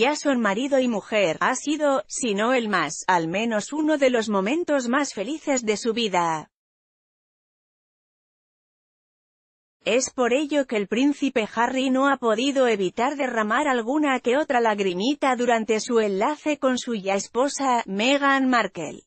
ya son marido y mujer, ha sido, si no el más, al menos uno de los momentos más felices de su vida. Es por ello que el príncipe Harry no ha podido evitar derramar alguna que otra lagrimita durante su enlace con su ya esposa, Meghan Markle.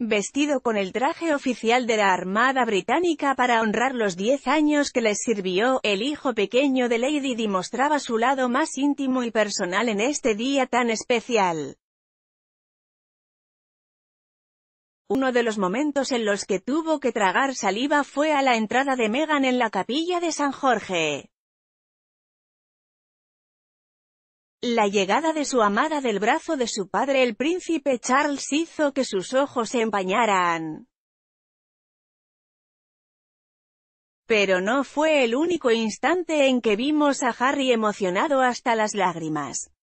vestido con el traje oficial de la Armada Británica para honrar los diez años que les sirvió, el hijo pequeño de Lady demostraba su lado más íntimo y personal en este día tan especial. Uno de los momentos en los que tuvo que tragar saliva fue a la entrada de Meghan en la capilla de San Jorge. La llegada de su amada del brazo de su padre el príncipe Charles hizo que sus ojos se empañaran. Pero no fue el único instante en que vimos a Harry emocionado hasta las lágrimas.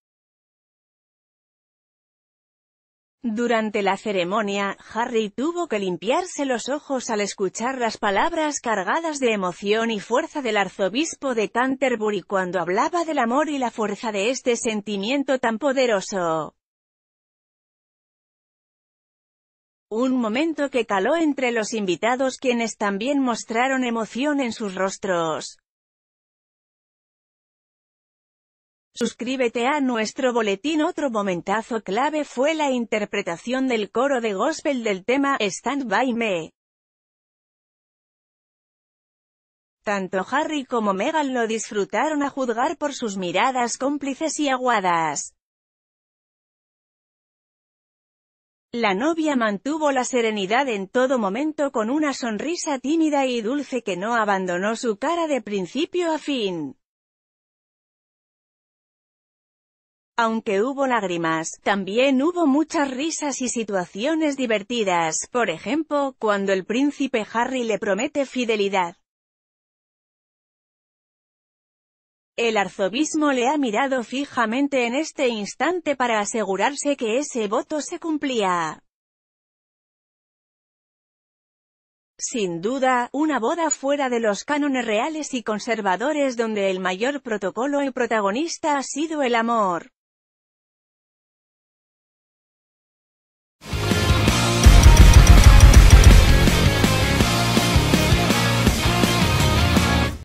Durante la ceremonia, Harry tuvo que limpiarse los ojos al escuchar las palabras cargadas de emoción y fuerza del arzobispo de Canterbury cuando hablaba del amor y la fuerza de este sentimiento tan poderoso. Un momento que caló entre los invitados quienes también mostraron emoción en sus rostros. Suscríbete a nuestro boletín. Otro momentazo clave fue la interpretación del coro de gospel del tema Stand By Me. Tanto Harry como Meghan lo disfrutaron a juzgar por sus miradas cómplices y aguadas. La novia mantuvo la serenidad en todo momento con una sonrisa tímida y dulce que no abandonó su cara de principio a fin. Aunque hubo lágrimas, también hubo muchas risas y situaciones divertidas, por ejemplo, cuando el príncipe Harry le promete fidelidad. El arzobispo le ha mirado fijamente en este instante para asegurarse que ese voto se cumplía. Sin duda, una boda fuera de los cánones reales y conservadores donde el mayor protocolo y protagonista ha sido el amor.